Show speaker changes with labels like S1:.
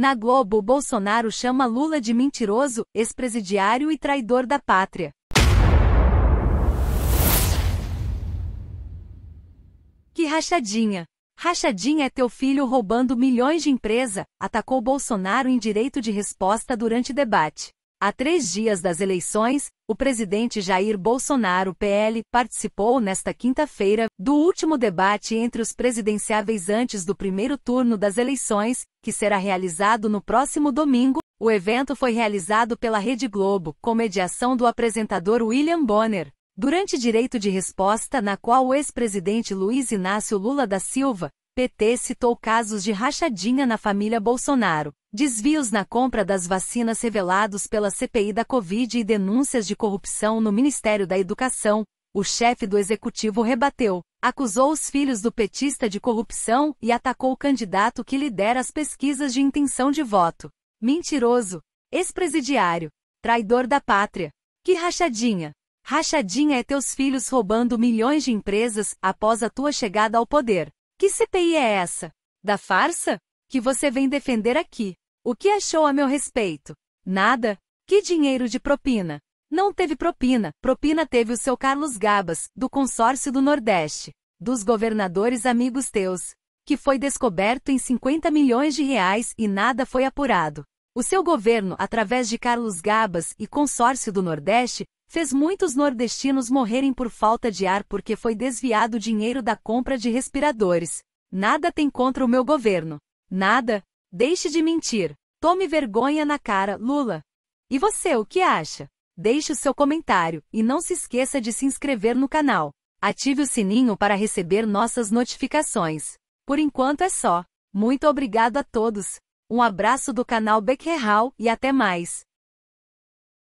S1: Na Globo, Bolsonaro chama Lula de mentiroso, ex-presidiário e traidor da pátria. Que rachadinha! Rachadinha é teu filho roubando milhões de empresa, atacou Bolsonaro em direito de resposta durante debate. Há três dias das eleições, o presidente Jair Bolsonaro PL participou nesta quinta-feira do último debate entre os presidenciáveis antes do primeiro turno das eleições, que será realizado no próximo domingo. O evento foi realizado pela Rede Globo, com mediação do apresentador William Bonner. Durante direito de resposta, na qual o ex-presidente Luiz Inácio Lula da Silva PT citou casos de rachadinha na família Bolsonaro, desvios na compra das vacinas revelados pela CPI da Covid e denúncias de corrupção no Ministério da Educação. O chefe do executivo rebateu, acusou os filhos do petista de corrupção e atacou o candidato que lidera as pesquisas de intenção de voto. Mentiroso, ex-presidiário, traidor da pátria. Que rachadinha! Rachadinha é teus filhos roubando milhões de empresas após a tua chegada ao poder. Que CPI é essa? Da farsa? Que você vem defender aqui. O que achou a meu respeito? Nada. Que dinheiro de propina? Não teve propina. Propina teve o seu Carlos Gabas, do consórcio do Nordeste. Dos governadores amigos teus. Que foi descoberto em 50 milhões de reais e nada foi apurado. O seu governo, através de Carlos Gabas e consórcio do Nordeste, fez muitos nordestinos morrerem por falta de ar porque foi desviado o dinheiro da compra de respiradores. Nada tem contra o meu governo. Nada. Deixe de mentir. Tome vergonha na cara, Lula. E você, o que acha? Deixe o seu comentário e não se esqueça de se inscrever no canal. Ative o sininho para receber nossas notificações. Por enquanto é só. Muito obrigado a todos. Um abraço do canal Hall e até mais!